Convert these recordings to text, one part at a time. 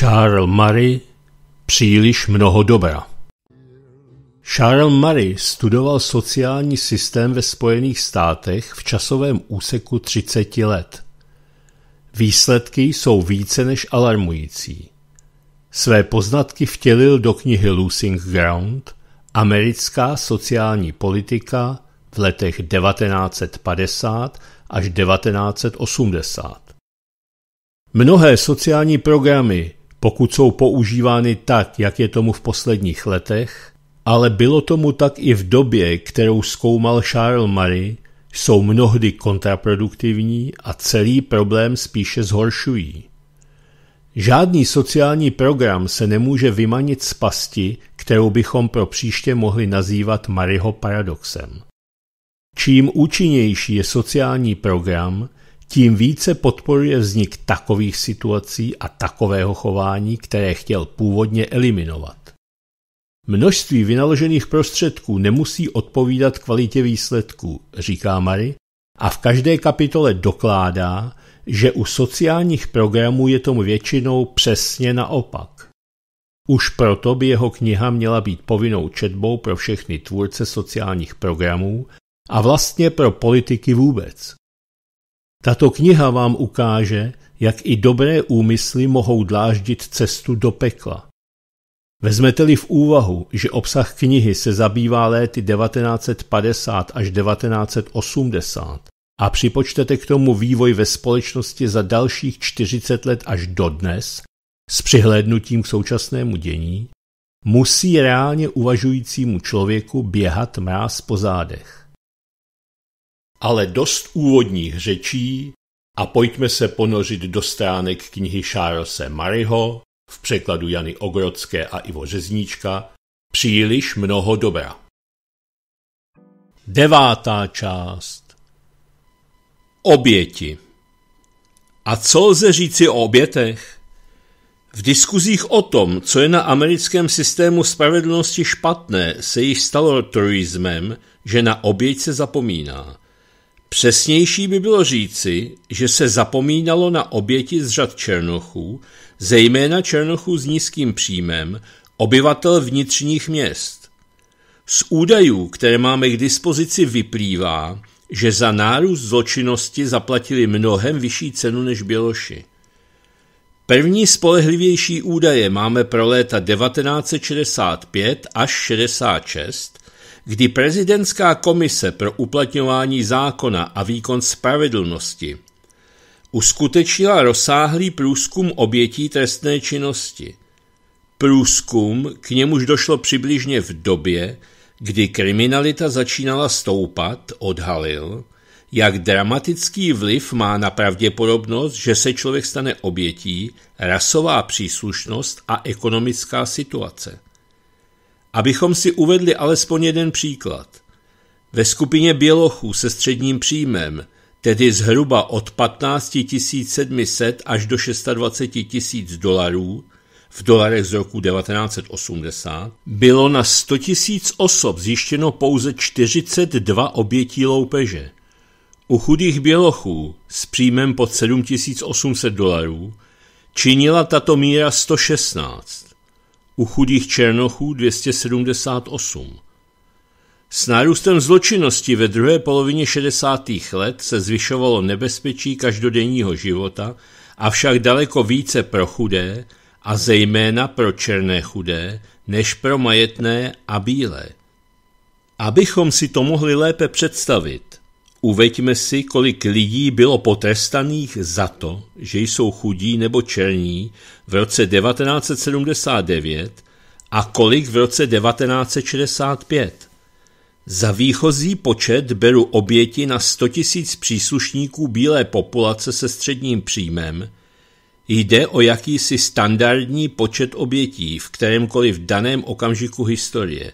Charles Murray příliš mnoho dobra. Charles Murray studoval sociální systém ve Spojených státech v časovém úseku 30 let. Výsledky jsou více než alarmující. Své poznatky vtělil do knihy Losing Ground Americká sociální politika v letech 1950 až 1980. Mnohé sociální programy pokud jsou používány tak, jak je tomu v posledních letech, ale bylo tomu tak i v době, kterou zkoumal Charles Murray, jsou mnohdy kontraproduktivní a celý problém spíše zhoršují. Žádný sociální program se nemůže vymanit z pasti, kterou bychom pro příště mohli nazývat Mariho paradoxem. Čím účinnější je sociální program, tím více podporuje vznik takových situací a takového chování, které chtěl původně eliminovat. Množství vynaložených prostředků nemusí odpovídat kvalitě výsledků, říká Mary, a v každé kapitole dokládá, že u sociálních programů je tomu většinou přesně naopak. Už proto by jeho kniha měla být povinnou četbou pro všechny tvůrce sociálních programů a vlastně pro politiky vůbec. Tato kniha vám ukáže, jak i dobré úmysly mohou dláždit cestu do pekla. Vezmete-li v úvahu, že obsah knihy se zabývá léty 1950 až 1980 a připočtete k tomu vývoj ve společnosti za dalších 40 let až dodnes, s přihlédnutím k současnému dění, musí reálně uvažujícímu člověku běhat mráz po zádech. Ale dost úvodních řečí a pojďme se ponořit do stránek knihy Charlesa Maryho v překladu Jany Ogrodské a Ivo Řezníčka Příliš mnoho dobra. Devátá část Oběti A co lze říci o obětech? V diskuzích o tom, co je na americkém systému spravedlnosti špatné, se již stalo truismem, že na oběť se zapomíná. Přesnější by bylo říci, že se zapomínalo na oběti z řad Černochů, zejména Černochů s nízkým příjmem, obyvatel vnitřních měst. Z údajů, které máme k dispozici, vyplývá, že za nárůst zločinnosti zaplatili mnohem vyšší cenu než Běloši. První spolehlivější údaje máme pro léta 1965 až 66 kdy prezidentská komise pro uplatňování zákona a výkon spravedlnosti uskutečnila rozsáhlý průzkum obětí trestné činnosti. Průzkum, k němuž došlo přibližně v době, kdy kriminalita začínala stoupat, odhalil, jak dramatický vliv má na pravděpodobnost, že se člověk stane obětí, rasová příslušnost a ekonomická situace. Abychom si uvedli alespoň jeden příklad. Ve skupině bělochů se středním příjmem, tedy zhruba od 15 700 až do 26 000 dolarů, v dolarech z roku 1980, bylo na 100 000 osob zjištěno pouze 42 obětí loupeže. U chudých bělochů s příjmem pod 7 800 dolarů činila tato míra 116 u chudých černochů 278. S nárůstem zločinnosti ve druhé polovině 60. let se zvyšovalo nebezpečí každodenního života, avšak daleko více pro chudé a zejména pro černé chudé, než pro majetné a bílé. Abychom si to mohli lépe představit, Uveďme si, kolik lidí bylo potrestaných za to, že jsou chudí nebo černí v roce 1979 a kolik v roce 1965. Za výchozí počet beru oběti na 100 000 příslušníků bílé populace se středním příjmem, jde o jakýsi standardní počet obětí v kterémkoliv daném okamžiku historie.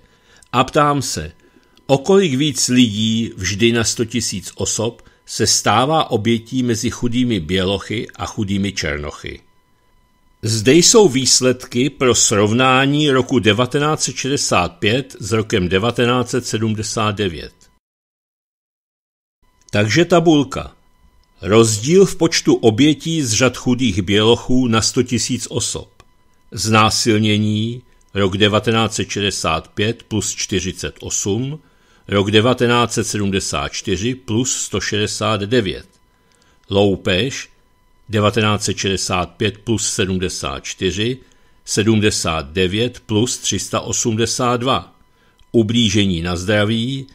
A ptám se – Okolik víc lidí vždy na 100 tisíc osob se stává obětí mezi chudými bělochy a chudými černochy. Zde jsou výsledky pro srovnání roku 1965 s rokem 1979. Takže tabulka. Rozdíl v počtu obětí z řad chudých bělochů na 100 000 osob. Znásilnění rok 1965 plus 48, Rok 1974 plus 169. Loupež 1965 plus 74, 79 plus 382. Ublížení na zdraví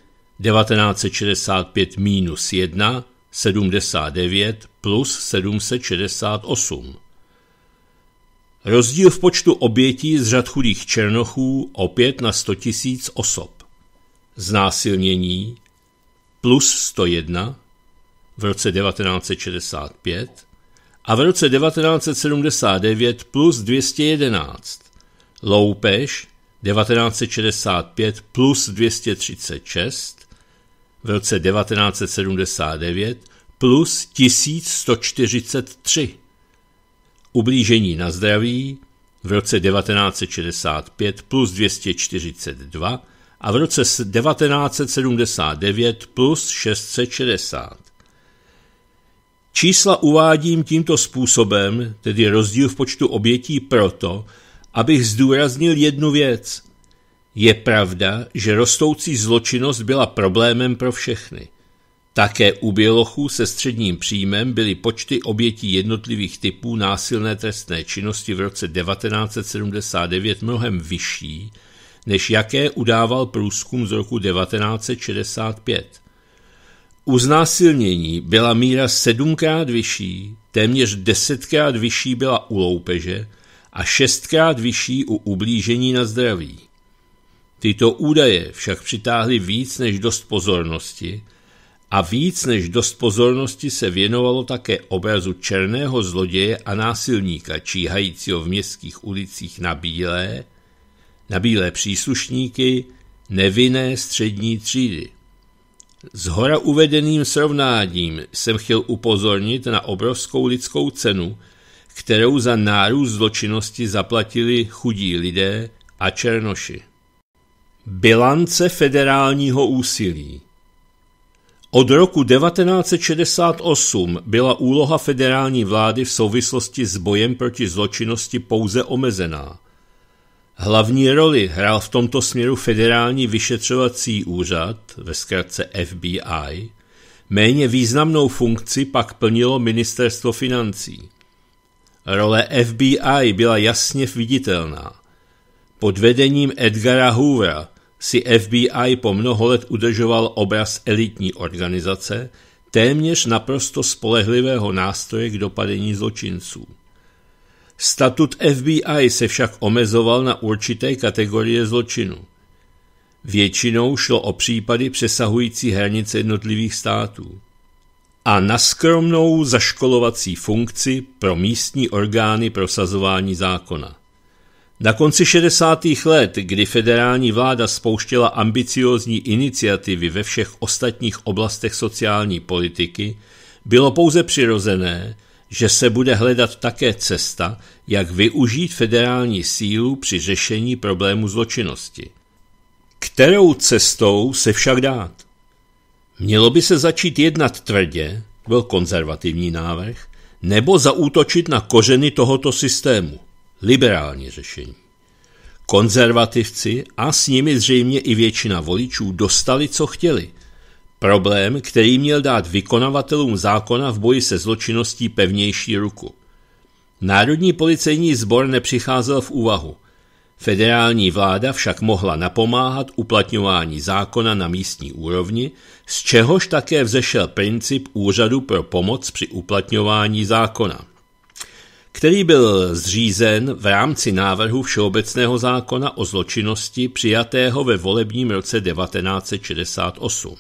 1965 minus 1, 79 plus 768. Rozdíl v počtu obětí z řad chudých černochů opět na 100 000 osob znásilnění plus 101 v roce 1965 a v roce 1979 plus 211, loupež 1965 plus 236, v roce 1979 plus 1143, ublížení na zdraví v roce 1965 plus 242 a v roce 1979 plus 660. Čísla uvádím tímto způsobem, tedy rozdíl v počtu obětí proto, abych zdůraznil jednu věc. Je pravda, že rostoucí zločinnost byla problémem pro všechny. Také u bělochů se středním příjmem byly počty obětí jednotlivých typů násilné trestné činnosti v roce 1979 mnohem vyšší než jaké udával průzkum z roku 1965. U znásilnění byla míra sedmkrát vyšší, téměř desetkrát vyšší byla u loupeže a šestkrát vyšší u ublížení na zdraví. Tyto údaje však přitáhly víc než dost pozornosti a víc než dost pozornosti se věnovalo také obrazu černého zloděje a násilníka číhajícího v městských ulicích na bílé na bílé příslušníky nevinné střední třídy. Z hora uvedeným srovnáním jsem chtěl upozornit na obrovskou lidskou cenu, kterou za nárůst zločinnosti zaplatili chudí lidé a černoši. Bilance federálního úsilí Od roku 1968 byla úloha federální vlády v souvislosti s bojem proti zločinnosti pouze omezená – Hlavní roli hrál v tomto směru federální vyšetřovací úřad, ve zkratce FBI, méně významnou funkci pak plnilo ministerstvo financí. Role FBI byla jasně viditelná. Pod vedením Edgara Hoovera si FBI po mnoho let udržoval obraz elitní organizace, téměř naprosto spolehlivého nástroje k dopadení zločinců. Statut FBI se však omezoval na určité kategorie zločinu. Většinou šlo o případy přesahující hranice jednotlivých států. A na skromnou zaškolovací funkci pro místní orgány prosazování zákona. Na konci 60. let, kdy federální vláda spouštěla ambiciozní iniciativy ve všech ostatních oblastech sociální politiky, bylo pouze přirozené, že se bude hledat také cesta, jak využít federální sílu při řešení problému zločinnosti. Kterou cestou se však dát? Mělo by se začít jednat tvrdě, byl konzervativní návrh, nebo zaútočit na kořeny tohoto systému, liberální řešení. Konzervativci a s nimi zřejmě i většina voličů dostali, co chtěli, Problém, který měl dát vykonavatelům zákona v boji se zločinností pevnější ruku. Národní policejní sbor nepřicházel v úvahu. Federální vláda však mohla napomáhat uplatňování zákona na místní úrovni, z čehož také vzešel princip Úřadu pro pomoc při uplatňování zákona, který byl zřízen v rámci návrhu Všeobecného zákona o zločinnosti přijatého ve volebním roce 1968.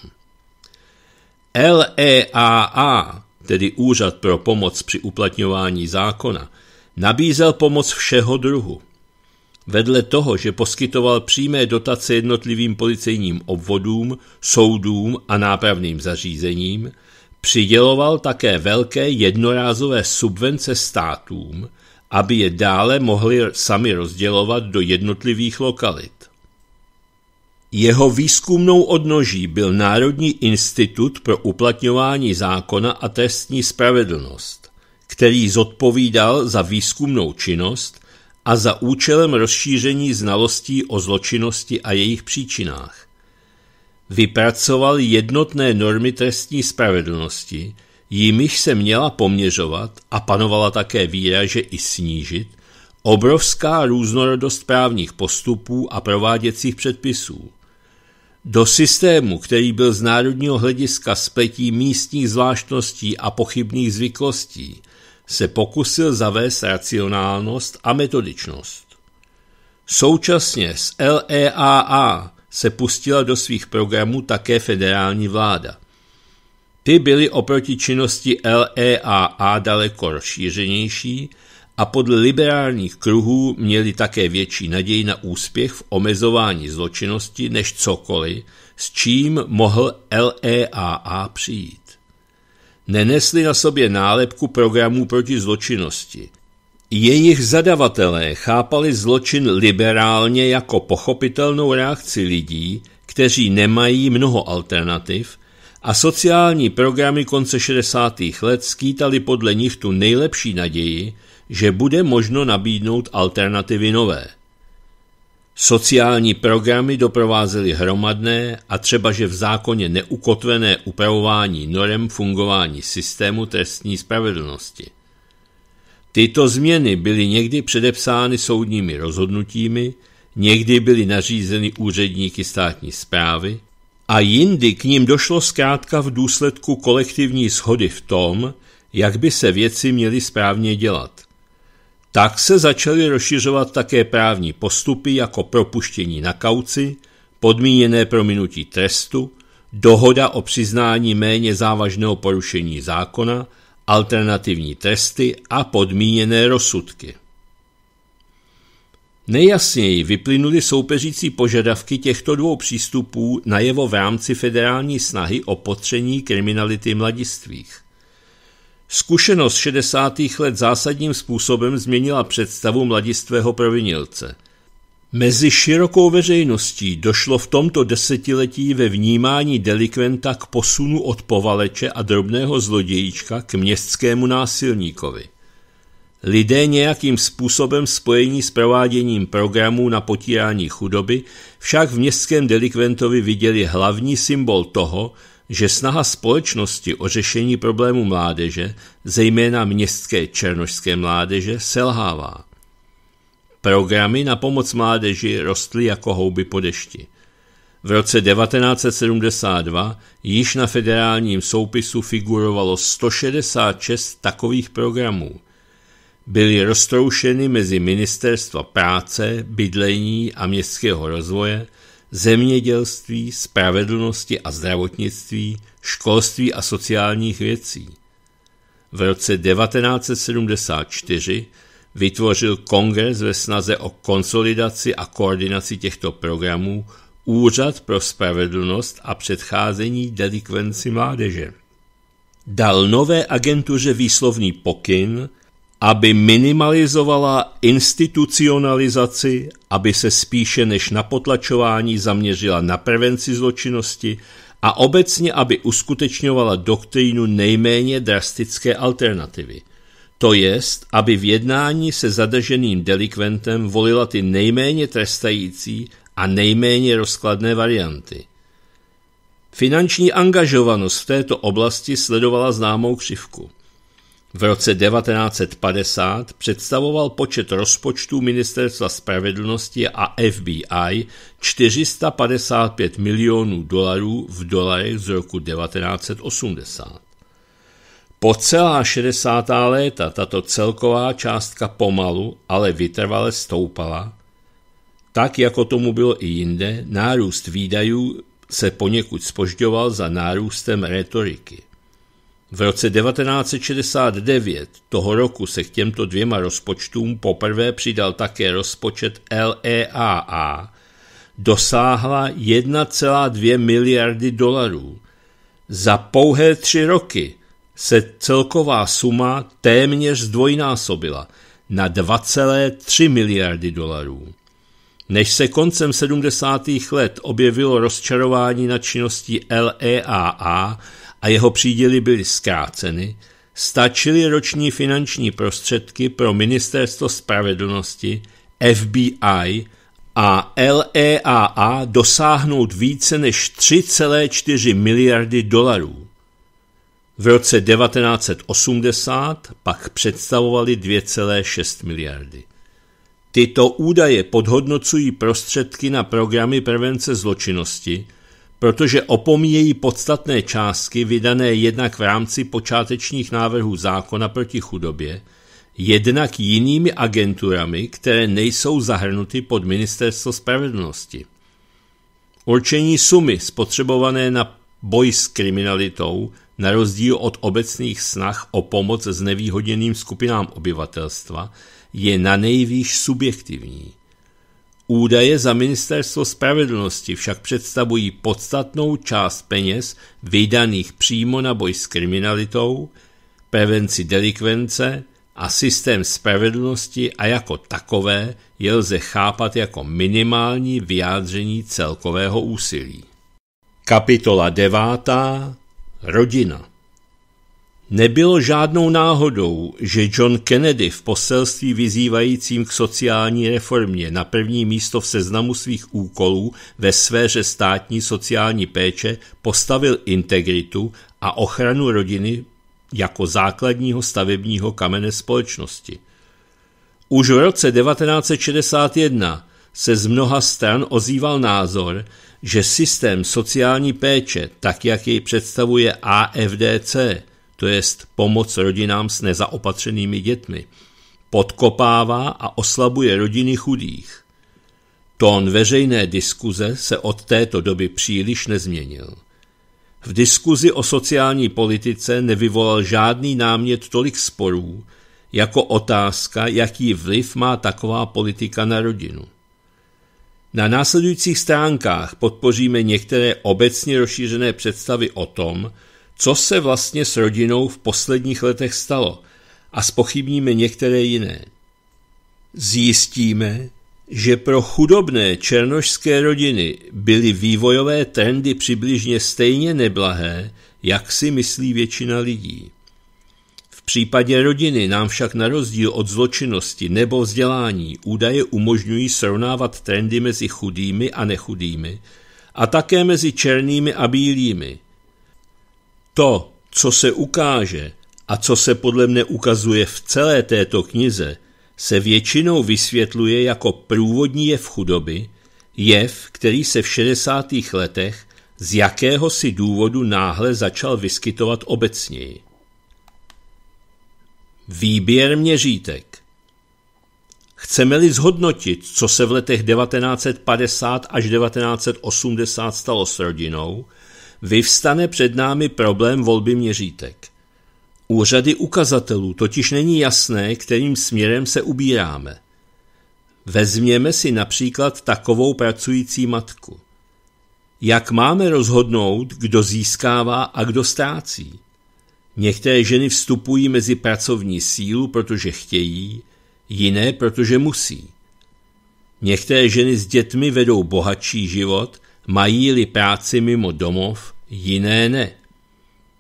LEAA, tedy Úřad pro pomoc při uplatňování zákona, nabízel pomoc všeho druhu. Vedle toho, že poskytoval přímé dotace jednotlivým policejním obvodům, soudům a nápravným zařízením, přiděloval také velké jednorázové subvence státům, aby je dále mohli sami rozdělovat do jednotlivých lokalit. Jeho výzkumnou odnoží byl Národní institut pro uplatňování zákona a trestní spravedlnost, který zodpovídal za výzkumnou činnost a za účelem rozšíření znalostí o zločinnosti a jejich příčinách. Vypracoval jednotné normy trestní spravedlnosti, jimiž se měla poměřovat a panovala také víra, že i snížit, obrovská různorodost právních postupů a prováděcích předpisů. Do systému, který byl z národního hlediska spletí místních zvláštností a pochybných zvyklostí, se pokusil zavést racionálnost a metodičnost. Současně s LEAA se pustila do svých programů také federální vláda. Ty byly oproti činnosti LEAA daleko rozšířenější a podle liberálních kruhů měli také větší naději na úspěch v omezování zločinnosti než cokoliv, s čím mohl LEAA přijít. Nenesli na sobě nálepku programů proti zločinnosti. Jejich zadavatelé chápali zločin liberálně jako pochopitelnou reakci lidí, kteří nemají mnoho alternativ a sociální programy konce 60. let skýtaly podle nich tu nejlepší naději, že bude možno nabídnout alternativy nové. Sociální programy doprovázely hromadné a třeba že v zákoně neukotvené upravování norem fungování systému trestní spravedlnosti. Tyto změny byly někdy předepsány soudními rozhodnutími, někdy byly nařízeny úředníky státní zprávy a jindy k ním došlo zkrátka v důsledku kolektivní shody v tom, jak by se věci měly správně dělat – tak se začaly rozšiřovat také právní postupy jako propuštění na kauci, podmíněné prominutí trestu, dohoda o přiznání méně závažného porušení zákona, alternativní tresty a podmíněné rozsudky. Nejjasněji vyplynuly soupeřící požadavky těchto dvou přístupů najevo v rámci federální snahy o potření kriminality mladistvých – Zkušenost 60. let zásadním způsobem změnila představu mladistvého provinilce. Mezi širokou veřejností došlo v tomto desetiletí ve vnímání delikventa k posunu od povaleče a drobného zlodějíčka k městskému násilníkovi. Lidé nějakým způsobem spojení s prováděním programů na potírání chudoby však v městském delikventovi viděli hlavní symbol toho, že snaha společnosti o řešení problému mládeže, zejména městské černožské mládeže, selhává. Programy na pomoc mládeži rostly jako houby po dešti. V roce 1972 již na federálním soupisu figurovalo 166 takových programů. Byly roztroušeny mezi ministerstva práce, bydlení a městského rozvoje – zemědělství, spravedlnosti a zdravotnictví, školství a sociálních věcí. V roce 1974 vytvořil kongres ve snaze o konsolidaci a koordinaci těchto programů Úřad pro spravedlnost a předcházení delikvenci mládeže. Dal nové agentuře výslovný pokyn, aby minimalizovala institucionalizaci, aby se spíše než na potlačování zaměřila na prevenci zločinnosti a obecně, aby uskutečňovala doktrínu nejméně drastické alternativy. To jest, aby v jednání se zadrženým delikventem volila ty nejméně trestající a nejméně rozkladné varianty. Finanční angažovanost v této oblasti sledovala známou křivku – v roce 1950 představoval počet rozpočtů Ministerstva spravedlnosti a FBI 455 milionů dolarů v dolarech z roku 1980. Po celá 60. léta tato celková částka pomalu, ale vytrvale stoupala. Tak, jako tomu bylo i jinde, nárůst výdajů se poněkud spožďoval za nárůstem retoriky. V roce 1969 toho roku se k těmto dvěma rozpočtům poprvé přidal také rozpočet LEAA. Dosáhla 1,2 miliardy dolarů. Za pouhé tři roky se celková suma téměř zdvojnásobila na 2,3 miliardy dolarů. Než se koncem 70. let objevilo rozčarování na činnosti LEAA, a jeho příděly byly zkráceny, stačily roční finanční prostředky pro Ministerstvo spravedlnosti, FBI a LEAA dosáhnout více než 3,4 miliardy dolarů. V roce 1980 pak představovali 2,6 miliardy. Tyto údaje podhodnocují prostředky na programy prevence zločinnosti – protože opomíjejí podstatné částky vydané jednak v rámci počátečních návrhů zákona proti chudobě, jednak jinými agenturami, které nejsou zahrnuty pod Ministerstvo spravedlnosti. Určení sumy spotřebované na boj s kriminalitou, na rozdíl od obecných snah o pomoc znevýhodněným skupinám obyvatelstva, je na nejvýš subjektivní – Údaje za ministerstvo spravedlnosti však představují podstatnou část peněz vydaných přímo na boj s kriminalitou, prevenci delikvence a systém spravedlnosti a jako takové je lze chápat jako minimální vyjádření celkového úsilí. Kapitola 9. Rodina Nebylo žádnou náhodou, že John Kennedy v poselství vyzývajícím k sociální reformě na první místo v seznamu svých úkolů ve sféře státní sociální péče postavil integritu a ochranu rodiny jako základního stavebního kamene společnosti. Už v roce 1961 se z mnoha stran ozýval názor, že systém sociální péče, tak jak jej představuje AFDC – to jest pomoc rodinám s nezaopatřenými dětmi, podkopává a oslabuje rodiny chudých. Tón veřejné diskuze se od této doby příliš nezměnil. V diskuzi o sociální politice nevyvolal žádný námět tolik sporů, jako otázka, jaký vliv má taková politika na rodinu. Na následujících stránkách podpoříme některé obecně rozšířené představy o tom, co se vlastně s rodinou v posledních letech stalo a spochybníme některé jiné. Zjistíme, že pro chudobné černožské rodiny byly vývojové trendy přibližně stejně neblahé, jak si myslí většina lidí. V případě rodiny nám však na rozdíl od zločinnosti nebo vzdělání údaje umožňují srovnávat trendy mezi chudými a nechudými a také mezi černými a bílými – to, co se ukáže a co se podle mne ukazuje v celé této knize, se většinou vysvětluje jako průvodní jev chudoby, jev, který se v 60. letech z jakéhosi důvodu náhle začal vyskytovat obecněji. Výběr měřítek Chceme-li zhodnotit, co se v letech 1950 až 1980 stalo s rodinou – vyvstane před námi problém volby měřítek. U řady ukazatelů totiž není jasné, kterým směrem se ubíráme. Vezměme si například takovou pracující matku. Jak máme rozhodnout, kdo získává a kdo ztrácí? Některé ženy vstupují mezi pracovní sílu, protože chtějí, jiné, protože musí. Některé ženy s dětmi vedou bohatší život, mají-li práci mimo domov, jiné ne.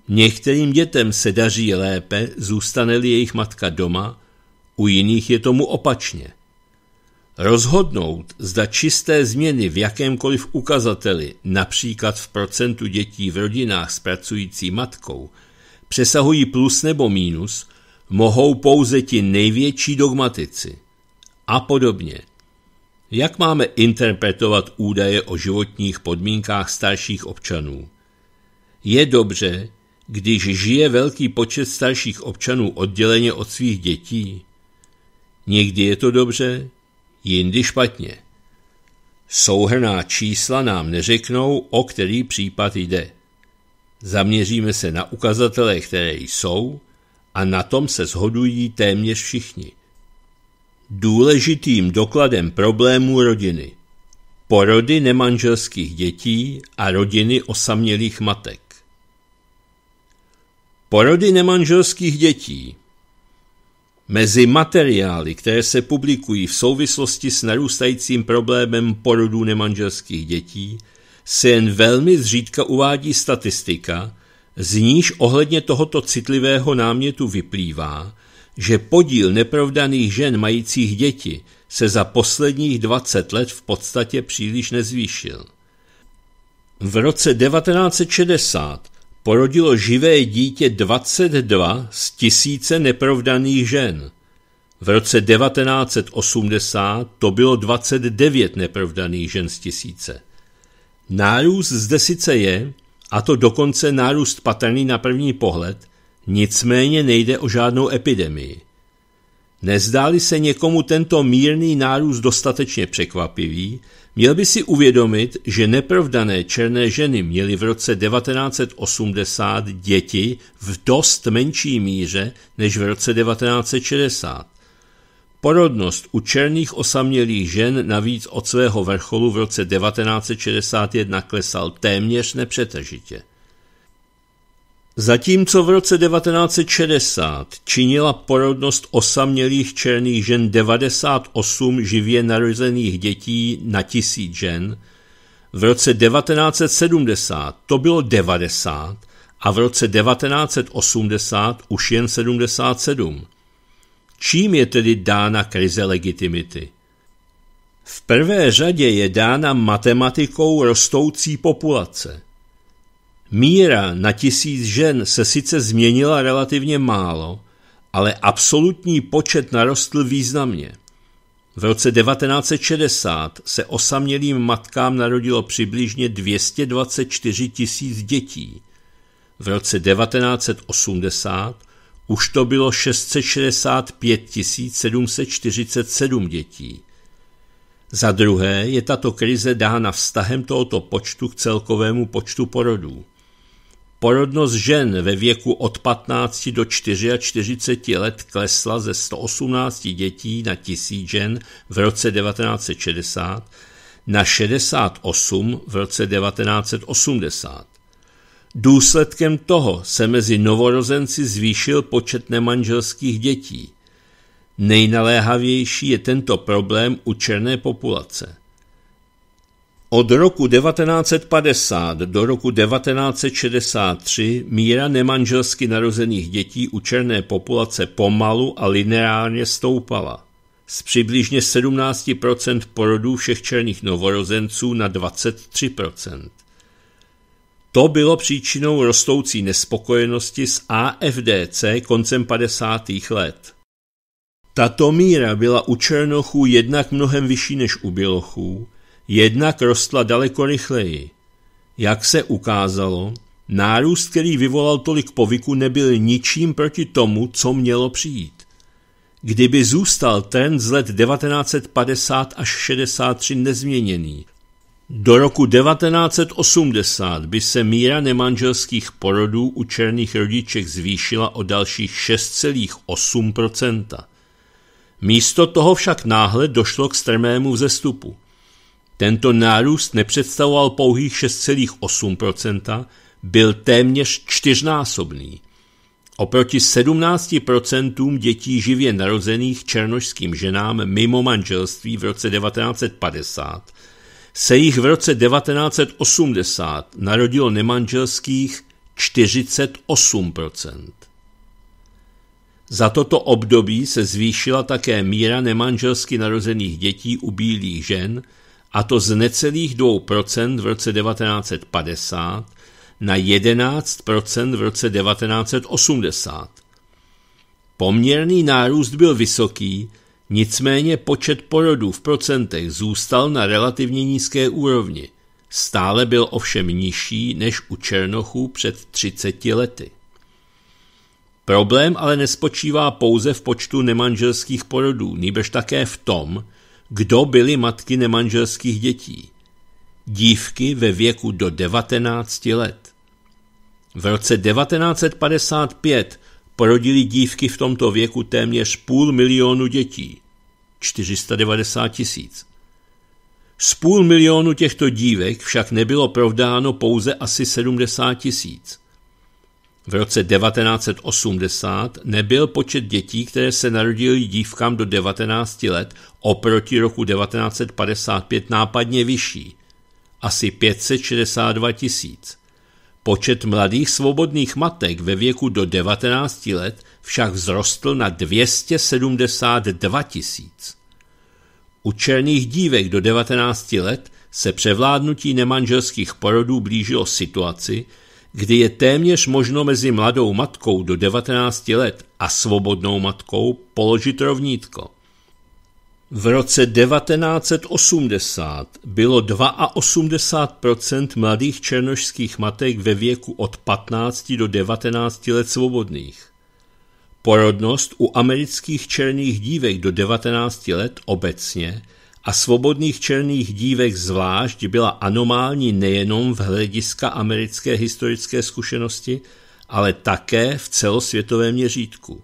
Některým dětem se daří lépe, zůstane-li jejich matka doma, u jiných je tomu opačně. Rozhodnout, zda čisté změny v jakémkoliv ukazateli, například v procentu dětí v rodinách s pracující matkou, přesahují plus nebo mínus, mohou pouze ti největší dogmatici. A podobně. Jak máme interpretovat údaje o životních podmínkách starších občanů? Je dobře, když žije velký počet starších občanů odděleně od svých dětí? Někdy je to dobře, jindy špatně. Souhrná čísla nám neřeknou, o který případ jde. Zaměříme se na ukazatele, které jsou, a na tom se shodují téměř všichni. Důležitým dokladem problémů rodiny. Porody nemanželských dětí a rodiny osamělých matek. Porody nemanželských dětí Mezi materiály, které se publikují v souvislosti s narůstajícím problémem porodů nemanželských dětí, se jen velmi zřídka uvádí statistika, z níž ohledně tohoto citlivého námětu vyplývá, že podíl neprovdaných žen majících děti se za posledních 20 let v podstatě příliš nezvýšil. V roce 1960 porodilo živé dítě 22 z tisíce neprovdaných žen. V roce 1980 to bylo 29 neprovdaných žen z tisíce. Nárůst zde sice je, a to dokonce nárůst patrný na první pohled, nicméně nejde o žádnou epidemii. Nezdáli se někomu tento mírný nárůst dostatečně překvapivý, měl by si uvědomit, že neprovdané černé ženy měly v roce 1980 děti v dost menší míře než v roce 1960. Porodnost u černých osamělých žen navíc od svého vrcholu v roce 1961 klesal téměř nepřetržitě. Zatímco v roce 1960 činila porodnost osamělých černých žen 98 živě narozených dětí na tisíc žen, v roce 1970 to bylo 90 a v roce 1980 už jen 77. Čím je tedy dána krize legitimity? V prvé řadě je dána matematikou rostoucí populace – Míra na tisíc žen se sice změnila relativně málo, ale absolutní počet narostl významně. V roce 1960 se osamělým matkám narodilo přibližně 224 tisíc dětí. V roce 1980 už to bylo 665 747 dětí. Za druhé je tato krize dána vztahem tohoto počtu k celkovému počtu porodů. Porodnost žen ve věku od 15 do 44 let klesla ze 118 dětí na 1000 žen v roce 1960 na 68 v roce 1980. Důsledkem toho se mezi novorozenci zvýšil počet nemanželských dětí. Nejnaléhavější je tento problém u černé populace. Od roku 1950 do roku 1963 míra nemanželsky narozených dětí u černé populace pomalu a lineárně stoupala. Z přibližně 17% porodů všech černých novorozenců na 23%. To bylo příčinou rostoucí nespokojenosti s AFDC koncem 50. let. Tato míra byla u černochů jednak mnohem vyšší než u bělochů, jednak rostla daleko rychleji. Jak se ukázalo, nárůst, který vyvolal tolik povyku, nebyl ničím proti tomu, co mělo přijít. Kdyby zůstal trend z let 1950 až 63 nezměněný, do roku 1980 by se míra nemanželských porodů u černých rodiček zvýšila o dalších 6,8 Místo toho však náhle došlo k strmému vzestupu. Tento nárůst nepředstavoval pouhých 6,8%, byl téměř čtyřnásobný. Oproti 17% dětí živě narozených černožským ženám mimo manželství v roce 1950 se jich v roce 1980 narodilo nemanželských 48%. Za toto období se zvýšila také míra nemanželsky narozených dětí u bílých žen – a to z necelých 2% v roce 1950 na 11% v roce 1980. Poměrný nárůst byl vysoký, nicméně počet porodů v procentech zůstal na relativně nízké úrovni. Stále byl ovšem nižší než u Černochů před 30 lety. Problém ale nespočívá pouze v počtu nemanželských porodů, nýbrž také v tom, kdo byly matky nemanželských dětí? Dívky ve věku do 19 let. V roce 1955 porodili dívky v tomto věku téměř půl milionu dětí, 490 tisíc. Z půl milionu těchto dívek však nebylo provdáno pouze asi 70 tisíc. V roce 1980 nebyl počet dětí, které se narodily dívkám do 19 let, oproti roku 1955 nápadně vyšší, asi 562 tisíc. Počet mladých svobodných matek ve věku do 19 let však vzrostl na 272 tisíc. U černých dívek do 19 let se převládnutí nemanželských porodů blížilo situaci, kdy je téměř možno mezi mladou matkou do 19 let a svobodnou matkou položit rovnítko. V roce 1980 bylo 82% mladých černožských matek ve věku od 15 do 19 let svobodných. Porodnost u amerických černých dívek do 19 let obecně a svobodných černých dívek zvlášť byla anomální nejenom v hlediska americké historické zkušenosti, ale také v celosvětovém měřítku.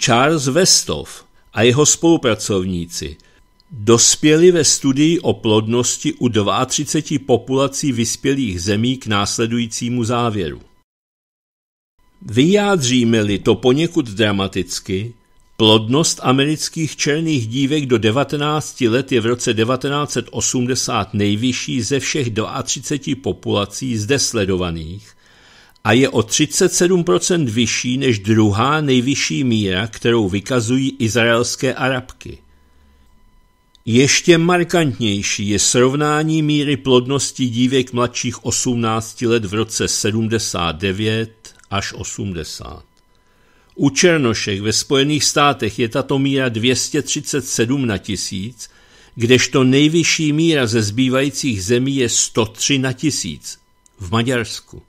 Charles Westov a jeho spolupracovníci dospěli ve studii o plodnosti u 32 populací vyspělých zemí k následujícímu závěru. Vyjádříme-li to poněkud dramaticky, Plodnost amerických černých dívek do 19 let je v roce 1980 nejvyšší ze všech 32 populací zde sledovaných a je o 37% vyšší než druhá nejvyšší míra, kterou vykazují izraelské Arabky. Ještě markantnější je srovnání míry plodnosti dívek mladších 18 let v roce 79 až 80. U Černošek ve Spojených státech je tato míra 237 na tisíc, kdežto nejvyšší míra ze zbývajících zemí je 103 na tisíc v Maďarsku.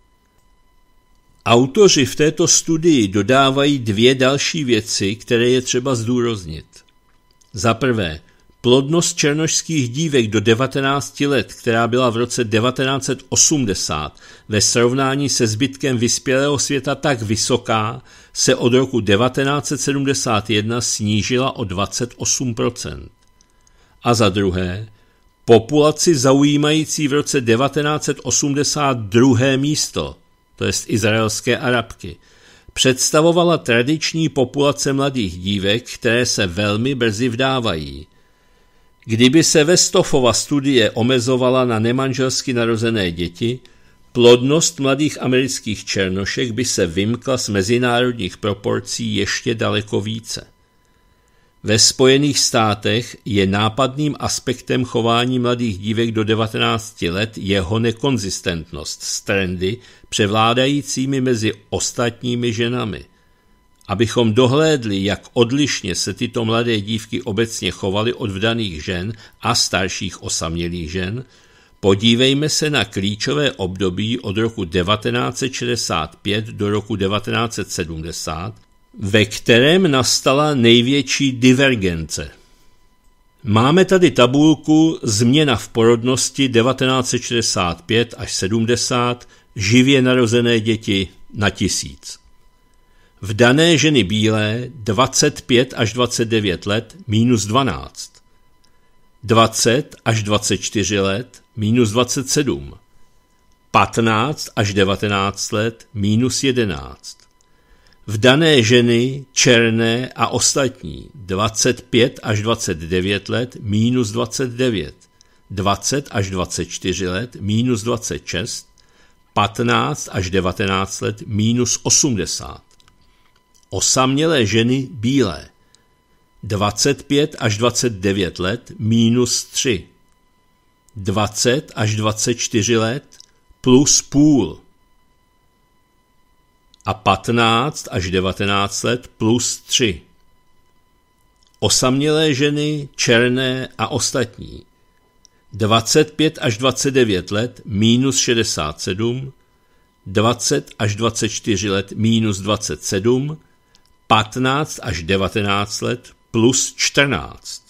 Autoři v této studii dodávají dvě další věci, které je třeba zdůraznit. Za prvé, Plodnost černošských dívek do 19 let, která byla v roce 1980 ve srovnání se zbytkem vyspělého světa tak vysoká, se od roku 1971 snížila o 28%. A za druhé, populaci zaujímající v roce 1982 místo, to jest izraelské Arabky, představovala tradiční populace mladých dívek, které se velmi brzy vdávají – Kdyby se Vestofova studie omezovala na nemanželsky narozené děti, plodnost mladých amerických černošek by se vymkla z mezinárodních proporcí ještě daleko více. Ve Spojených státech je nápadným aspektem chování mladých dívek do 19 let jeho nekonzistentnost s trendy převládajícími mezi ostatními ženami – abychom dohlédli, jak odlišně se tyto mladé dívky obecně chovaly od vdaných žen a starších osamělých žen, podívejme se na klíčové období od roku 1965 do roku 1970, ve kterém nastala největší divergence. Máme tady tabulku Změna v porodnosti 1965 až 70, živě narozené děti na tisíc. Vdané ženy bílé 25 až 29 let minus 12. 20 až 24 let minus 27. 15 až 19 let minus 11. Vdané ženy černé a ostatní 25 až 29 let minus 29. 20 až 24 let minus 26. 15 až 19 let minus 80. Osamělé ženy bílé. 25 až 29 let minus 3. 20 až 24 let plus půl. A 15 až 19 let plus 3. Osamělé ženy, černé a ostatní. 25 až 29 let minus 67, 20 až 24 let minus 27, 15 až 19 let plus 14.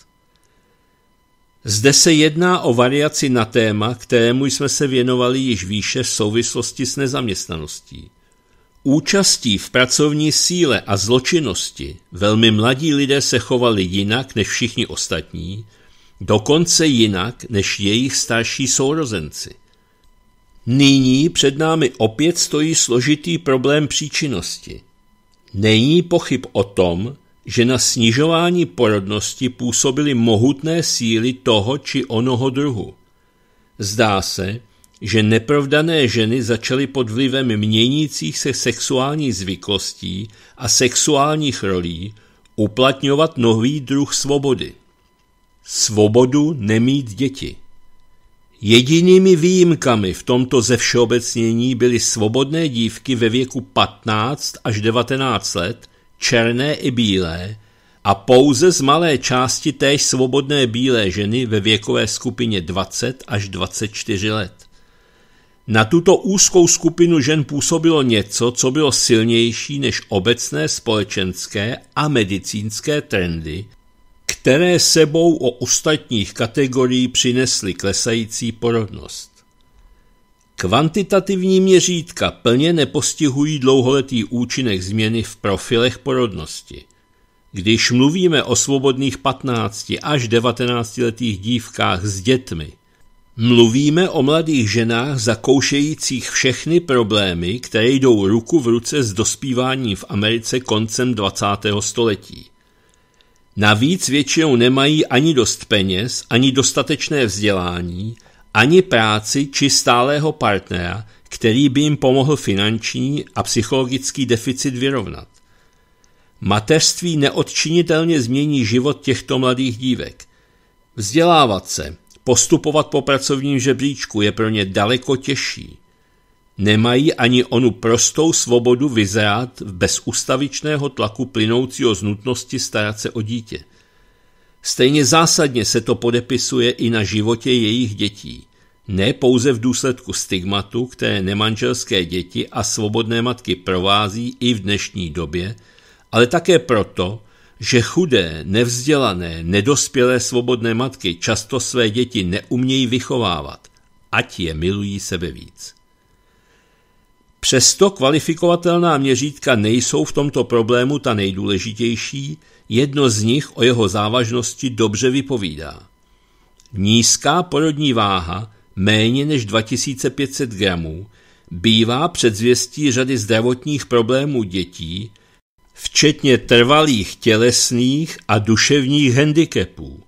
Zde se jedná o variaci na téma, kterému jsme se věnovali již výše v souvislosti s nezaměstnaností. Účastí v pracovní síle a zločinnosti velmi mladí lidé se chovali jinak než všichni ostatní, dokonce jinak než jejich starší sourozenci. Nyní před námi opět stojí složitý problém příčinnosti. Není pochyb o tom, že na snižování porodnosti působily mohutné síly toho či onoho druhu. Zdá se, že neprovdané ženy začaly pod vlivem měnících se sexuálních zvyklostí a sexuálních rolí uplatňovat nový druh svobody. Svobodu nemít děti. Jedinými výjimkami v tomto zevšeobecnění byly svobodné dívky ve věku 15 až 19 let, černé i bílé, a pouze z malé části též svobodné bílé ženy ve věkové skupině 20 až 24 let. Na tuto úzkou skupinu žen působilo něco, co bylo silnější než obecné společenské a medicínské trendy které sebou o ostatních kategorií přinesly klesající porodnost. Kvantitativní měřítka plně nepostihují dlouholetý účinek změny v profilech porodnosti. Když mluvíme o svobodných 15 až 19-letých dívkách s dětmi, mluvíme o mladých ženách zakoušejících všechny problémy, které jdou ruku v ruce s dospíváním v Americe koncem 20. století – Navíc většinou nemají ani dost peněz, ani dostatečné vzdělání, ani práci či stálého partnera, který by jim pomohl finanční a psychologický deficit vyrovnat. Mateřství neodčinitelně změní život těchto mladých dívek. Vzdělávat se, postupovat po pracovním žebříčku je pro ně daleko těžší nemají ani onu prostou svobodu vyzrát v bezustavičného tlaku plynoucího z nutnosti starat se o dítě. Stejně zásadně se to podepisuje i na životě jejich dětí. Ne pouze v důsledku stigmatu, které nemanželské děti a svobodné matky provází i v dnešní době, ale také proto, že chudé, nevzdělané, nedospělé svobodné matky často své děti neumějí vychovávat, ať je milují sebe víc. Přesto kvalifikovatelná měřítka nejsou v tomto problému ta nejdůležitější, jedno z nich o jeho závažnosti dobře vypovídá. Nízká porodní váha, méně než 2500 gramů, bývá předzvěstí řady zdravotních problémů dětí, včetně trvalých tělesných a duševních handicapů.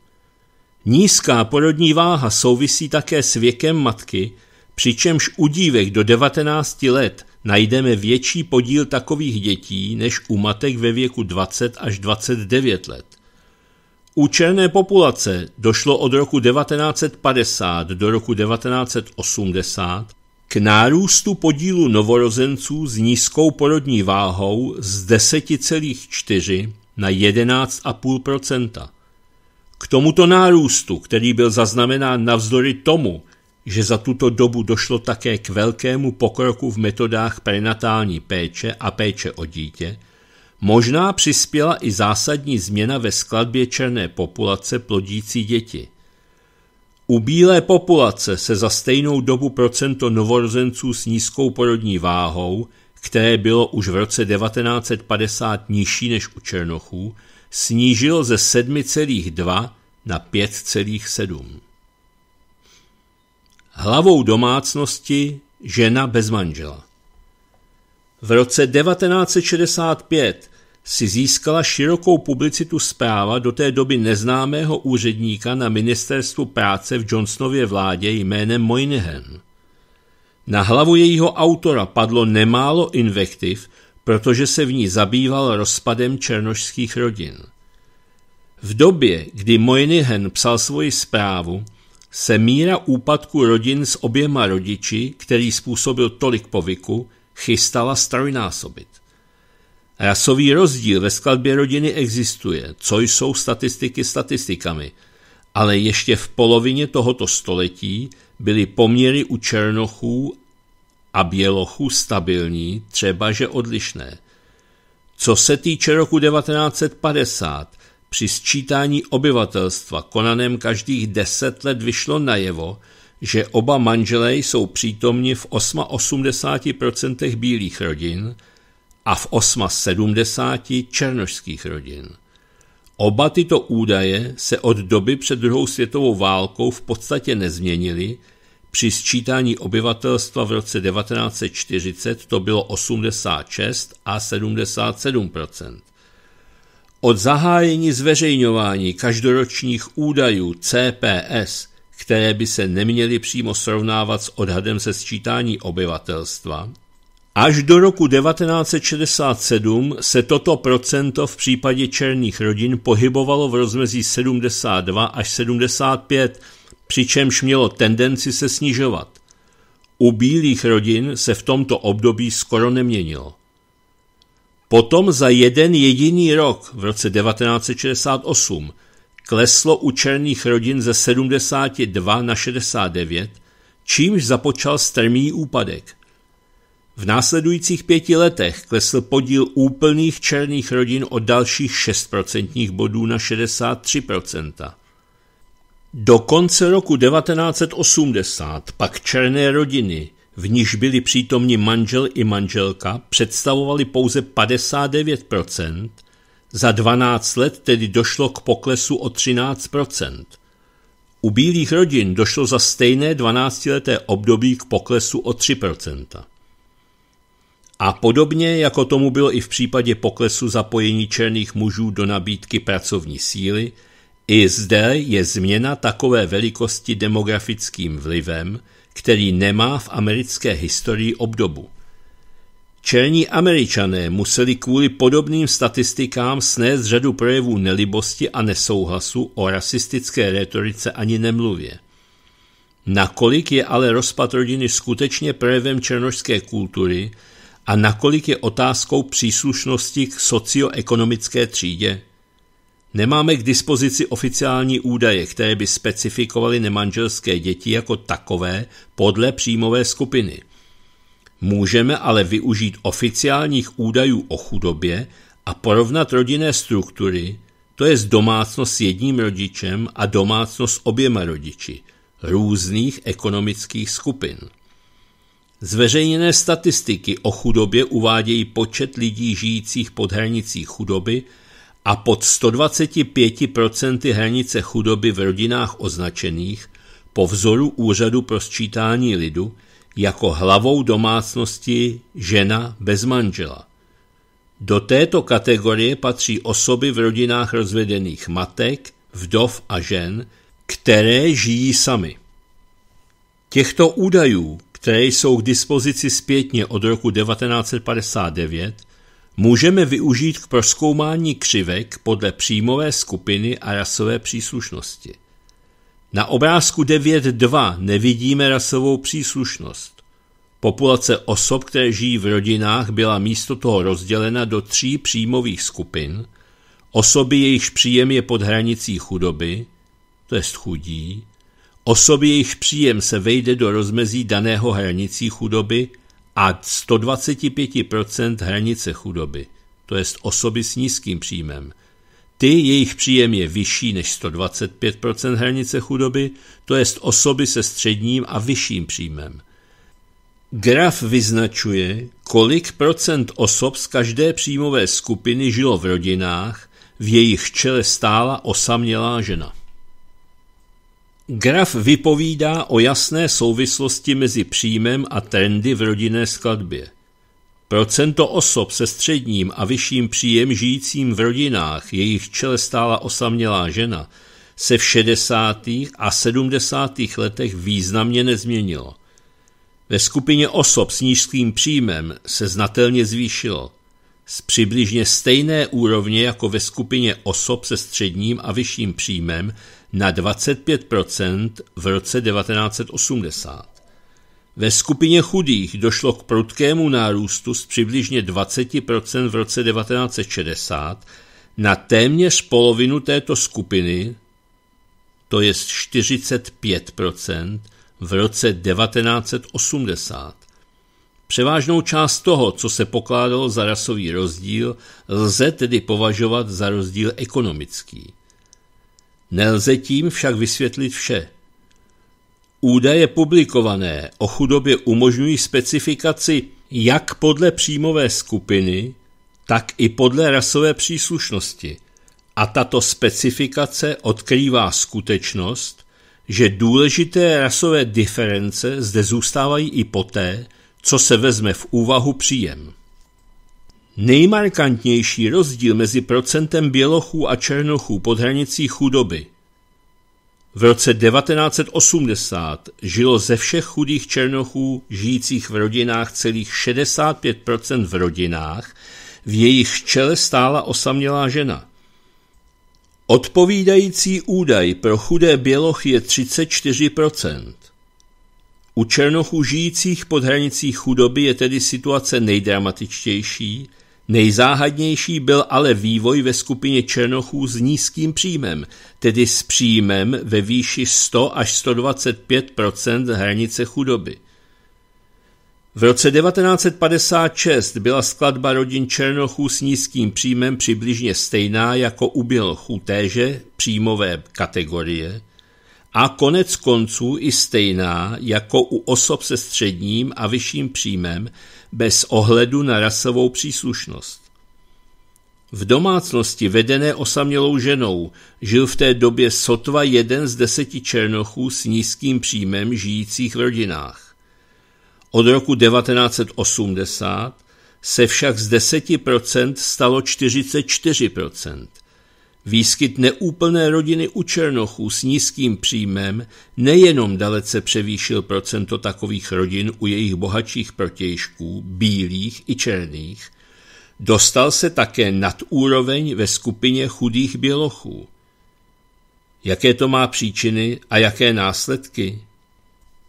Nízká porodní váha souvisí také s věkem matky, přičemž u dívek do 19 let najdeme větší podíl takových dětí než u matek ve věku 20 až 29 let. U černé populace došlo od roku 1950 do roku 1980 k nárůstu podílu novorozenců s nízkou porodní váhou z 10,4 na 11,5 K tomuto nárůstu, který byl zaznamenán navzdory tomu, že za tuto dobu došlo také k velkému pokroku v metodách prenatální péče a péče o dítě, možná přispěla i zásadní změna ve skladbě černé populace plodící děti. U bílé populace se za stejnou dobu procento novorozenců s nízkou porodní váhou, které bylo už v roce 1950 nižší než u černochů, snížilo ze 7,2 na 5,7. Hlavou domácnosti žena bez manžela. V roce 1965 si získala širokou publicitu zpráva do té doby neznámého úředníka na ministerstvu práce v Johnsonově vládě jménem Moynihan. Na hlavu jejího autora padlo nemálo invektiv, protože se v ní zabýval rozpadem černošských rodin. V době, kdy Moynihan psal svoji zprávu, se míra úpadku rodin s oběma rodiči, který způsobil tolik povyku, chystala strojnásobit. Rasový rozdíl ve skladbě rodiny existuje, co jsou statistiky statistikami, ale ještě v polovině tohoto století byly poměry u černochů a bělochů stabilní, třeba že odlišné. Co se týče roku 1950, při sčítání obyvatelstva konaném každých deset let vyšlo najevo, že oba manželé jsou přítomni v 88% bílých rodin a v 870 černožských rodin. Oba tyto údaje se od doby před druhou světovou válkou v podstatě nezměnily, při sčítání obyvatelstva v roce 1940 to bylo 86 a 77 od zahájení zveřejňování každoročních údajů CPS, které by se neměly přímo srovnávat s odhadem se sčítání obyvatelstva, až do roku 1967 se toto procento v případě černých rodin pohybovalo v rozmezí 72 až 75, přičemž mělo tendenci se snižovat. U bílých rodin se v tomto období skoro neměnilo. Potom za jeden jediný rok, v roce 1968, kleslo u černých rodin ze 72 na 69, čímž započal strmý úpadek. V následujících pěti letech klesl podíl úplných černých rodin o dalších 6% bodů na 63%. Do konce roku 1980 pak černé rodiny v níž byli přítomni manžel i manželka, představovali pouze 59%, za 12 let tedy došlo k poklesu o 13%. U bílých rodin došlo za stejné 12-leté období k poklesu o 3%. A podobně, jako tomu bylo i v případě poklesu zapojení černých mužů do nabídky pracovní síly, i zde je změna takové velikosti demografickým vlivem, který nemá v americké historii obdobu. Černí američané museli kvůli podobným statistikám snést řadu projevů nelibosti a nesouhlasu o rasistické rétorice ani nemluvě. Nakolik je ale rozpad rodiny skutečně projevem černožské kultury a nakolik je otázkou příslušnosti k socioekonomické třídě? Nemáme k dispozici oficiální údaje, které by specifikovaly nemanželské děti jako takové podle příjmové skupiny. Můžeme ale využít oficiálních údajů o chudobě a porovnat rodinné struktury, to je domácnost s jedním rodičem a domácnost s oběma rodiči, různých ekonomických skupin. Zveřejněné statistiky o chudobě uvádějí počet lidí žijících pod hranicí chudoby – a pod 125% hranice chudoby v rodinách označených po vzoru Úřadu pro sčítání lidu jako hlavou domácnosti žena bez manžela. Do této kategorie patří osoby v rodinách rozvedených matek, vdov a žen, které žijí sami. Těchto údajů, které jsou k dispozici zpětně od roku 1959, můžeme využít k proskoumání křivek podle příjmové skupiny a rasové příslušnosti. Na obrázku 9.2 nevidíme rasovou příslušnost. Populace osob, které žijí v rodinách, byla místo toho rozdělena do tří příjmových skupin, osoby jejichž příjem je pod hranicí chudoby, to jest chudí, osoby jejichž příjem se vejde do rozmezí daného hranicí chudoby, a 125 hranice chudoby, to jest osoby s nízkým příjmem. Ty, jejich příjem je vyšší než 125 hranice chudoby, to jest osoby se středním a vyšším příjmem. Graf vyznačuje, kolik procent osob z každé příjmové skupiny žilo v rodinách, v jejich čele stála osamělá žena. Graf vypovídá o jasné souvislosti mezi příjmem a trendy v rodinné skladbě. Procento osob se středním a vyšším příjem žijícím v rodinách, jejich čele stála osamělá žena, se v 60. a 70. letech významně nezměnilo. Ve skupině osob s nízkým příjmem se znatelně zvýšilo. Z přibližně stejné úrovně jako ve skupině osob se středním a vyšším příjmem na 25 v roce 1980. Ve skupině chudých došlo k prudkému nárůstu z přibližně 20 v roce 1960 na téměř polovinu této skupiny, to je 45 v roce 1980. Převážnou část toho, co se pokládalo za rasový rozdíl, lze tedy považovat za rozdíl ekonomický. Nelze tím však vysvětlit vše. Údaje publikované o chudobě umožňují specifikaci jak podle příjmové skupiny, tak i podle rasové příslušnosti. A tato specifikace odkrývá skutečnost, že důležité rasové diference zde zůstávají i poté, co se vezme v úvahu příjem nejmarkantnější rozdíl mezi procentem bělochů a černochů pod hranicí chudoby. V roce 1980 žilo ze všech chudých černochů žijících v rodinách celých 65% v rodinách, v jejich čele stála osamělá žena. Odpovídající údaj pro chudé bělochy je 34%. U černochů žijících pod hranicí chudoby je tedy situace nejdramatičtější – Nejzáhadnější byl ale vývoj ve skupině černochů s nízkým příjmem, tedy s příjmem ve výši 100 až 125 hranice chudoby. V roce 1956 byla skladba rodin Černochů s nízkým příjmem přibližně stejná jako u Bělochů téže příjmové kategorie a konec konců i stejná jako u osob se středním a vyšším příjmem, bez ohledu na rasovou příslušnost. V domácnosti vedené osamělou ženou žil v té době sotva jeden z deseti černochů s nízkým příjmem žijících v rodinách. Od roku 1980 se však z 10% stalo 44%, Výskyt neúplné rodiny u černochů s nízkým příjmem nejenom dalece převýšil procento takových rodin u jejich bohatších protějšků, bílých i černých, dostal se také nad úroveň ve skupině chudých bělochů. Jaké to má příčiny a jaké následky?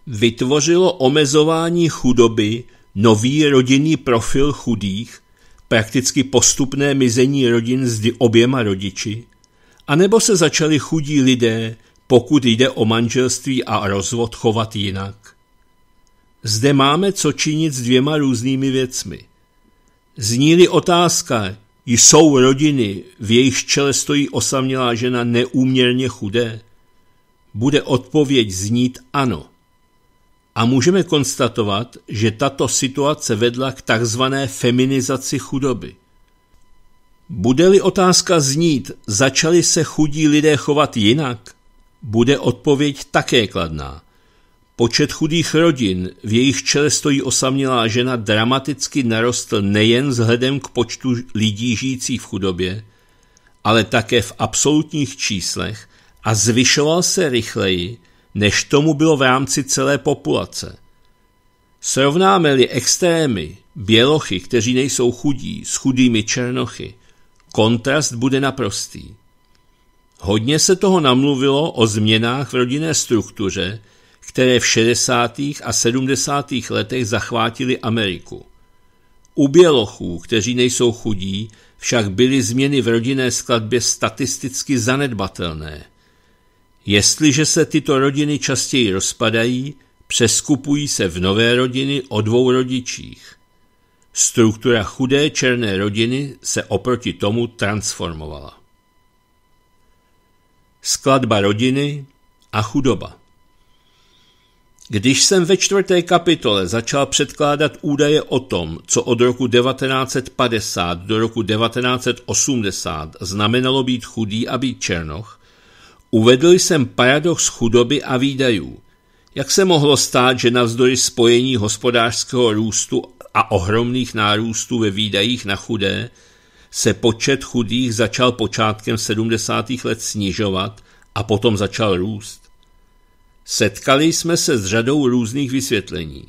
Vytvořilo omezování chudoby nový rodinný profil chudých prakticky postupné mizení rodin s oběma rodiči, anebo se začali chudí lidé, pokud jde o manželství a rozvod, chovat jinak. Zde máme co činit s dvěma různými věcmi. Zníli otázka, jsou rodiny, v jejich čele stojí osamělá žena neúměrně chudé? Bude odpověď znít ano. A můžeme konstatovat, že tato situace vedla k takzvané feminizaci chudoby. Bude-li otázka znít, začali se chudí lidé chovat jinak, bude odpověď také kladná. Počet chudých rodin, v jejich čele stojí osamělá žena, dramaticky narostl nejen vzhledem k počtu lidí žijících v chudobě, ale také v absolutních číslech a zvyšoval se rychleji, než tomu bylo v rámci celé populace. Srovnáme-li extrémy, bělochy, kteří nejsou chudí, s chudými černochy, kontrast bude naprostý. Hodně se toho namluvilo o změnách v rodinné struktuře, které v 60. a 70. letech zachvátily Ameriku. U bělochů, kteří nejsou chudí, však byly změny v rodinné skladbě statisticky zanedbatelné – Jestliže se tyto rodiny častěji rozpadají, přeskupují se v nové rodiny o dvou rodičích. Struktura chudé černé rodiny se oproti tomu transformovala. Skladba rodiny a chudoba Když jsem ve čtvrté kapitole začal předkládat údaje o tom, co od roku 1950 do roku 1980 znamenalo být chudý a být černoch, Uvedl jsem paradox chudoby a výdajů. Jak se mohlo stát, že navzdory spojení hospodářského růstu a ohromných nárůstů ve výdajích na chudé se počet chudých začal počátkem 70. let snižovat a potom začal růst? Setkali jsme se s řadou různých vysvětlení.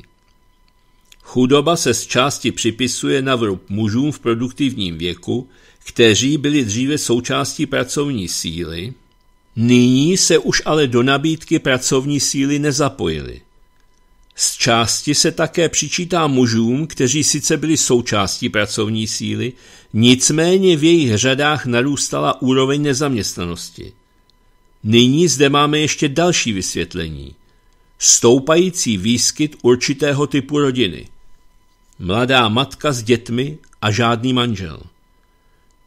Chudoba se z části připisuje na vrub mužům v produktivním věku, kteří byli dříve součástí pracovní síly, Nyní se už ale do nabídky pracovní síly nezapojili. Z části se také přičítá mužům, kteří sice byli součástí pracovní síly, nicméně v jejich řadách narůstala úroveň nezaměstnanosti. Nyní zde máme ještě další vysvětlení. Stoupající výskyt určitého typu rodiny. Mladá matka s dětmi a žádný manžel.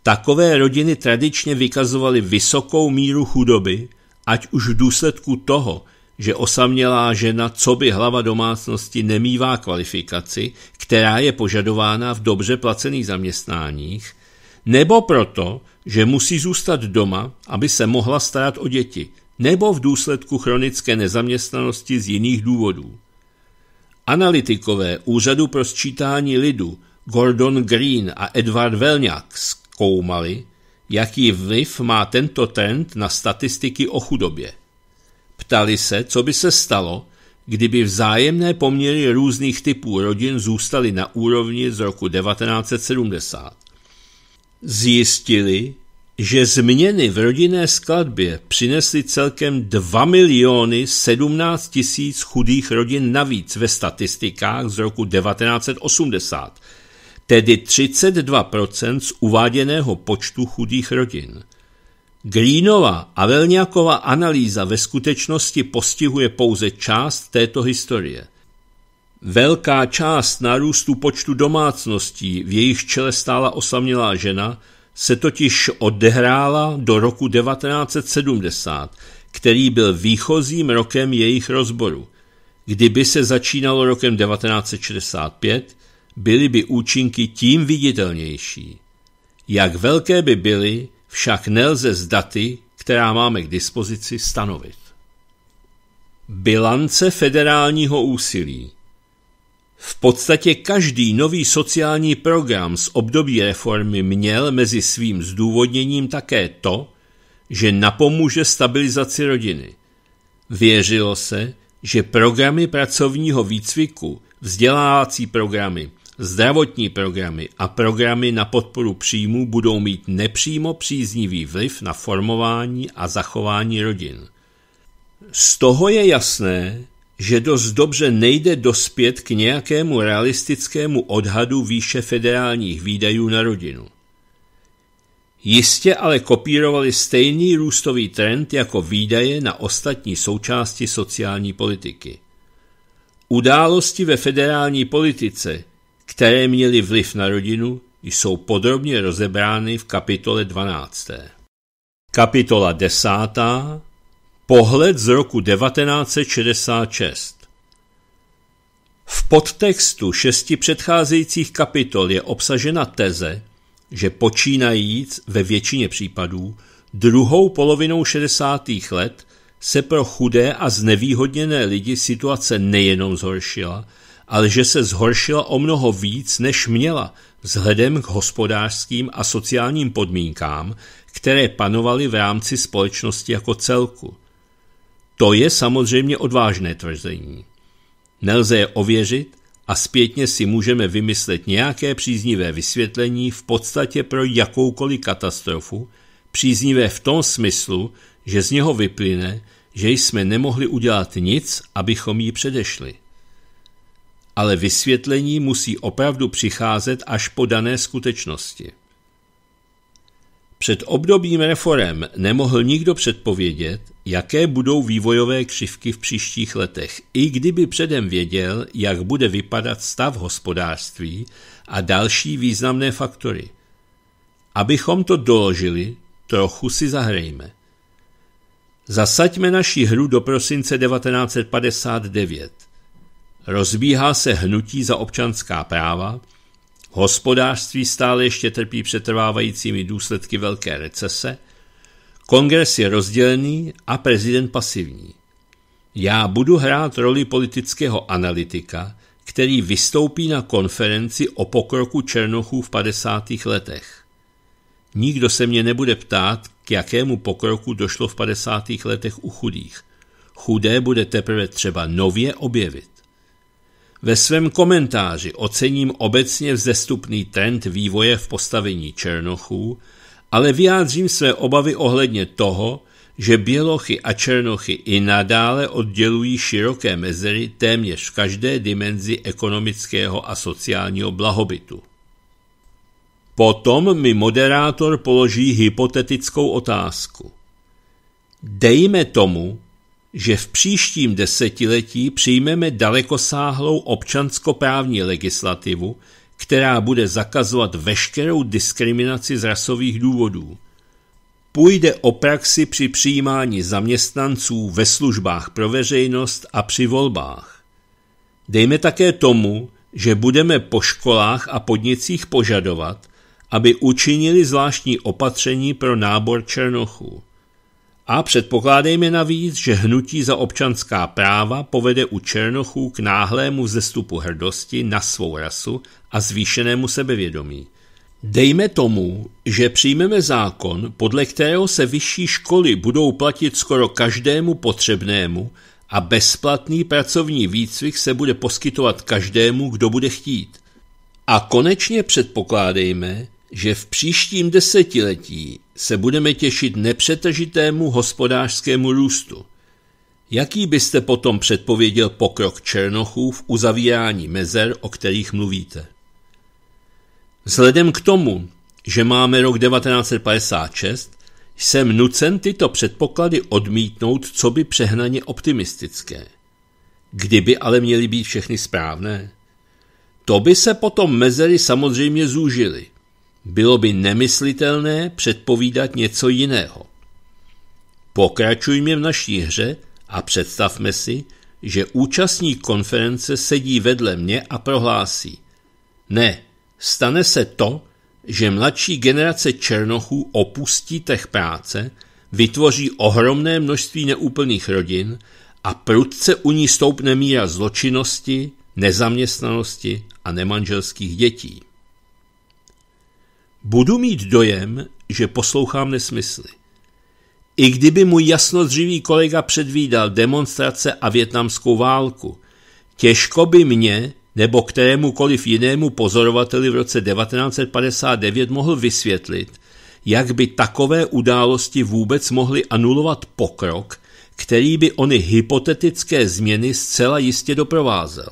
Takové rodiny tradičně vykazovaly vysokou míru chudoby, ať už v důsledku toho, že osamělá žena co by hlava domácnosti nemývá kvalifikaci, která je požadována v dobře placených zaměstnáních, nebo proto, že musí zůstat doma, aby se mohla starat o děti, nebo v důsledku chronické nezaměstnanosti z jiných důvodů. Analytikové Úřadu pro sčítání lidu Gordon Green a Edward Velňák z zkoumali, jaký vliv má tento trend na statistiky o chudobě. Ptali se, co by se stalo, kdyby vzájemné poměry různých typů rodin zůstaly na úrovni z roku 1970. Zjistili, že změny v rodinné skladbě přinesly celkem 2 miliony 17 tisíc chudých rodin navíc ve statistikách z roku 1980, tedy 32% z uváděného počtu chudých rodin. Greenova a Velňáková analýza ve skutečnosti postihuje pouze část této historie. Velká část nárůstu počtu domácností, v jejich čele stála osamělá žena, se totiž odehrála do roku 1970, který byl výchozím rokem jejich rozboru. Kdyby se začínalo rokem 1965, byly by účinky tím viditelnější. Jak velké by byly, však nelze z daty, která máme k dispozici, stanovit. Bilance federálního úsilí v podstatě každý nový sociální program z období reformy měl mezi svým zdůvodněním také to, že napomůže stabilizaci rodiny. Věřilo se, že programy pracovního výcviku, vzdělávací programy Zdravotní programy a programy na podporu příjmů budou mít nepřímo příznivý vliv na formování a zachování rodin. Z toho je jasné, že dost dobře nejde dospět k nějakému realistickému odhadu výše federálních výdajů na rodinu. Jistě ale kopírovali stejný růstový trend jako výdaje na ostatní součásti sociální politiky. Události ve federální politice, které měly vliv na rodinu, jsou podrobně rozebrány v kapitole 12. Kapitola 10. Pohled z roku 1966 V podtextu šesti předcházejících kapitol je obsažena teze, že počínajíc ve většině případů druhou polovinou 60. let se pro chudé a znevýhodněné lidi situace nejenom zhoršila, ale že se zhoršila o mnoho víc, než měla, vzhledem k hospodářským a sociálním podmínkám, které panovaly v rámci společnosti jako celku. To je samozřejmě odvážné tvrzení. Nelze je ověřit a zpětně si můžeme vymyslet nějaké příznivé vysvětlení v podstatě pro jakoukoliv katastrofu, příznivé v tom smyslu, že z něho vyplyne, že jsme nemohli udělat nic, abychom ji předešli ale vysvětlení musí opravdu přicházet až po dané skutečnosti. Před obdobím reform nemohl nikdo předpovědět, jaké budou vývojové křivky v příštích letech, i kdyby předem věděl, jak bude vypadat stav hospodářství a další významné faktory. Abychom to doložili, trochu si zahrejme. Zasaďme naši hru do prosince 1959. Rozbíhá se hnutí za občanská práva, hospodářství stále ještě trpí přetrvávajícími důsledky velké recese, kongres je rozdělený a prezident pasivní. Já budu hrát roli politického analytika, který vystoupí na konferenci o pokroku Černochů v 50. letech. Nikdo se mě nebude ptát, k jakému pokroku došlo v 50. letech u chudých. Chudé bude teprve třeba nově objevit. Ve svém komentáři ocením obecně vzestupný trend vývoje v postavení Černochů, ale vyjádřím své obavy ohledně toho, že Bělochy a Černochy i nadále oddělují široké mezery téměř v každé dimenzi ekonomického a sociálního blahobytu. Potom mi moderátor položí hypotetickou otázku. Dejme tomu, že v příštím desetiletí přijmeme dalekosáhlou občanskoprávní legislativu, která bude zakazovat veškerou diskriminaci z rasových důvodů. Půjde o praxi při přijímání zaměstnanců ve službách pro veřejnost a při volbách. Dejme také tomu, že budeme po školách a podnicích požadovat, aby učinili zvláštní opatření pro nábor černochů. A předpokládejme navíc, že hnutí za občanská práva povede u Černochů k náhlému zestupu hrdosti na svou rasu a zvýšenému sebevědomí. Dejme tomu, že přijmeme zákon, podle kterého se vyšší školy budou platit skoro každému potřebnému a bezplatný pracovní výcvik se bude poskytovat každému, kdo bude chtít. A konečně předpokládejme, že v příštím desetiletí se budeme těšit nepřetažitému hospodářskému růstu. Jaký byste potom předpověděl pokrok Černochů v uzavírání mezer, o kterých mluvíte? Vzhledem k tomu, že máme rok 1956, jsem nucen tyto předpoklady odmítnout, co by přehnaně optimistické. Kdyby ale měly být všechny správné? To by se potom mezery samozřejmě zúžily. Bylo by nemyslitelné předpovídat něco jiného. Pokračujme v naší hře a představme si, že účastník konference sedí vedle mě a prohlásí. Ne, stane se to, že mladší generace Černochů opustí tech práce, vytvoří ohromné množství neúplných rodin a prudce u ní stoupne míra zločinnosti, nezaměstnanosti a nemanželských dětí. Budu mít dojem, že poslouchám nesmysly. I kdyby můj jasnozřivý kolega předvídal demonstrace a větnamskou válku, těžko by mě nebo kterémukoliv jinému pozorovateli v roce 1959 mohl vysvětlit, jak by takové události vůbec mohly anulovat pokrok, který by ony hypotetické změny zcela jistě doprovázel.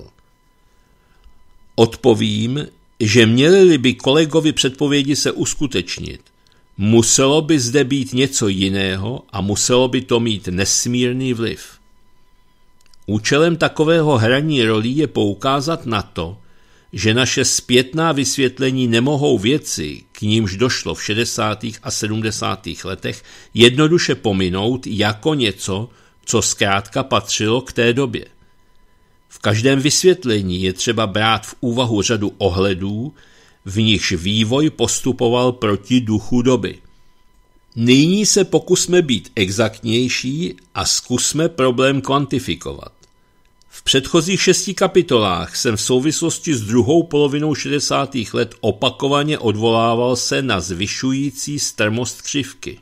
Odpovím, že měli by kolegovi předpovědi se uskutečnit, muselo by zde být něco jiného a muselo by to mít nesmírný vliv. Účelem takového hraní rolí je poukázat na to, že naše zpětná vysvětlení nemohou věci, k nímž došlo v 60. a 70. letech, jednoduše pominout jako něco, co zkrátka patřilo k té době. V každém vysvětlení je třeba brát v úvahu řadu ohledů, v nichž vývoj postupoval proti duchu doby. Nyní se pokusme být exaktnější a zkusme problém kvantifikovat. V předchozích šesti kapitolách jsem v souvislosti s druhou polovinou 60. let opakovaně odvolával se na zvyšující strmost křivky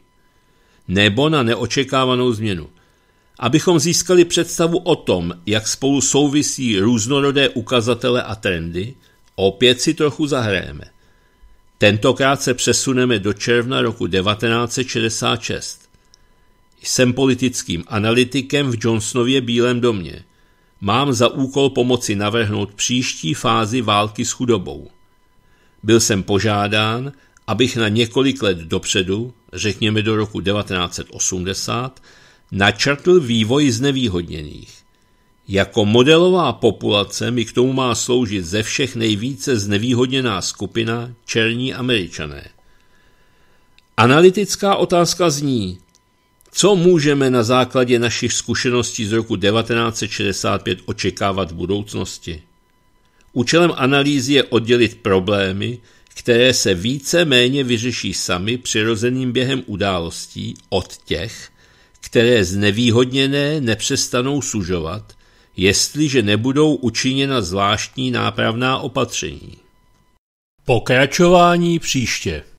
nebo na neočekávanou změnu. Abychom získali představu o tom, jak spolu souvisí různorodé ukazatele a trendy, opět si trochu zahrajeme. Tentokrát se přesuneme do června roku 1966. Jsem politickým analytikem v Johnsonově Bílém domě. Mám za úkol pomoci navrhnout příští fázi války s chudobou. Byl jsem požádán, abych na několik let dopředu, řekněme do roku 1980, načrtl vývoj znevýhodněných. Jako modelová populace mi k tomu má sloužit ze všech nejvíce znevýhodněná skupina černí američané. Analytická otázka zní, co můžeme na základě našich zkušeností z roku 1965 očekávat v budoucnosti? Účelem analýzy je oddělit problémy, které se více méně vyřeší sami přirozeným během událostí od těch, které znevýhodněné nepřestanou sužovat, jestliže nebudou učiněna zvláštní nápravná opatření. Pokračování příště.